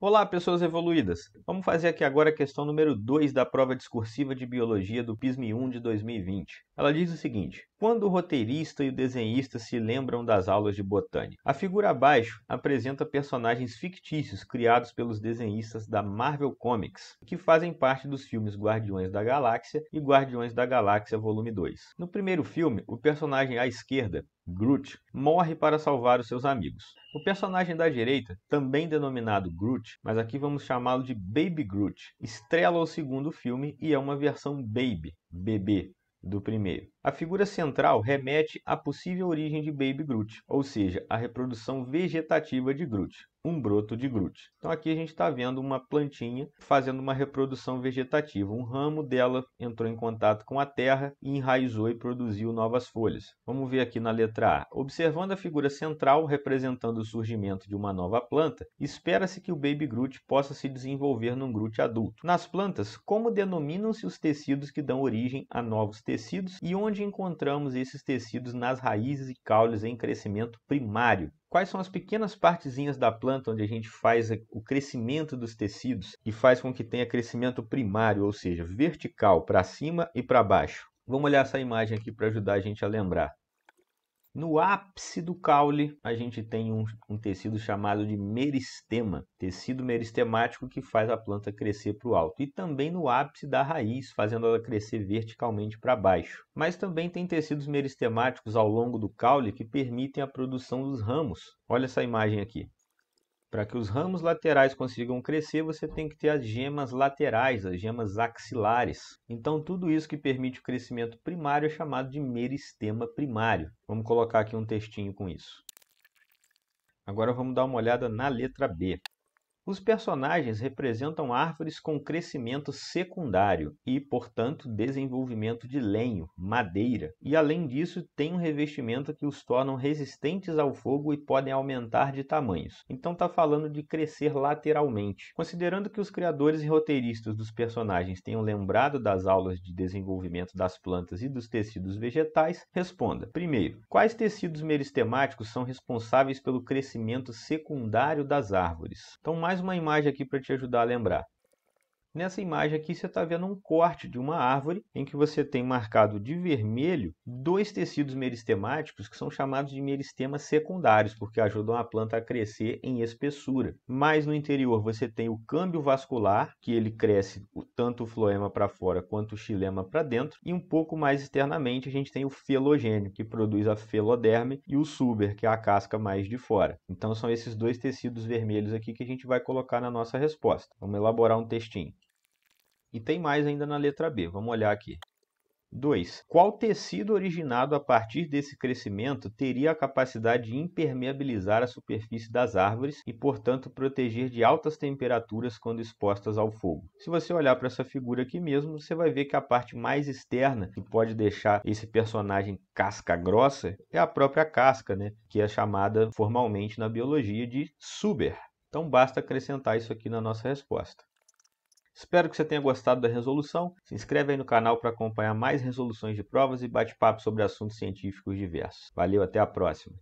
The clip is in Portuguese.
Olá, pessoas evoluídas! Vamos fazer aqui agora a questão número 2 da prova discursiva de biologia do PISM 1 de 2020. Ela diz o seguinte: Quando o roteirista e o desenhista se lembram das aulas de botânica? A figura abaixo apresenta personagens fictícios criados pelos desenhistas da Marvel Comics, que fazem parte dos filmes Guardiões da Galáxia e Guardiões da Galáxia Volume 2. No primeiro filme, o personagem à esquerda Groot, morre para salvar os seus amigos. O personagem da direita, também denominado Groot, mas aqui vamos chamá-lo de Baby Groot, estrela o segundo filme e é uma versão baby, bebê, do primeiro. A figura central remete à possível origem de Baby Groot, ou seja, à reprodução vegetativa de Groot um broto de grute. Então aqui a gente está vendo uma plantinha fazendo uma reprodução vegetativa. Um ramo dela entrou em contato com a terra e enraizou e produziu novas folhas. Vamos ver aqui na letra A. Observando a figura central representando o surgimento de uma nova planta, espera-se que o baby grute possa se desenvolver num grute adulto. Nas plantas, como denominam-se os tecidos que dão origem a novos tecidos e onde encontramos esses tecidos nas raízes e caules em crescimento primário? quais são as pequenas partezinhas da planta onde a gente faz o crescimento dos tecidos e faz com que tenha crescimento primário, ou seja, vertical, para cima e para baixo. Vamos olhar essa imagem aqui para ajudar a gente a lembrar. No ápice do caule, a gente tem um, um, tecido chamado de meristema, tecido meristemático que faz a planta crescer para o alto, e também no ápice da raiz, fazendo ela crescer verticalmente para baixo. Mas também tem tecidos meristemáticos ao longo do caule que permitem a produção dos ramos. Olha essa imagem aqui. Para que os ramos laterais consigam crescer, você tem que ter as gemas laterais, as gemas axilares. Então, tudo isso que permite o crescimento primário é chamado de meristema primário. Vamos colocar aqui um textinho com isso. Agora vamos dar uma olhada na letra B. Os personagens representam árvores com crescimento secundário e, portanto, desenvolvimento de lenho, madeira, e além disso, têm um revestimento que os tornam resistentes ao fogo e podem aumentar de tamanhos. Então, está falando de crescer lateralmente. Considerando que os criadores e roteiristas dos personagens tenham lembrado das aulas de desenvolvimento das plantas e dos tecidos vegetais, responda: primeiro, quais tecidos meristemáticos são responsáveis pelo crescimento secundário das árvores? Então, mais mais uma imagem aqui para te ajudar a lembrar. Nessa imagem aqui você está vendo um corte de uma árvore em que você tem marcado de vermelho dois tecidos meristemáticos que são chamados de meristemas secundários, porque ajudam a planta a crescer em espessura. Mais no interior você tem o câmbio vascular, que ele cresce tanto o floema para fora quanto o xilema para dentro, e um pouco mais externamente a gente tem o felogênio, que produz a feloderme, e o suber, que é a casca mais de fora. Então são esses dois tecidos vermelhos aqui que a gente vai colocar na nossa resposta. Vamos elaborar um textinho. E tem mais ainda na letra B. Vamos olhar aqui. 2. Qual tecido originado a partir desse crescimento teria a capacidade de impermeabilizar a superfície das árvores e, portanto, proteger de altas temperaturas quando expostas ao fogo? Se você olhar para essa figura aqui mesmo, você vai ver que a parte mais externa que pode deixar esse personagem casca grossa é a própria casca, né? que é chamada formalmente na biologia de suber. Então basta acrescentar isso aqui na nossa resposta. Espero que você tenha gostado da resolução. Se inscreve aí no canal para acompanhar mais resoluções de provas e bate-papo sobre assuntos científicos diversos. Valeu, até a próxima!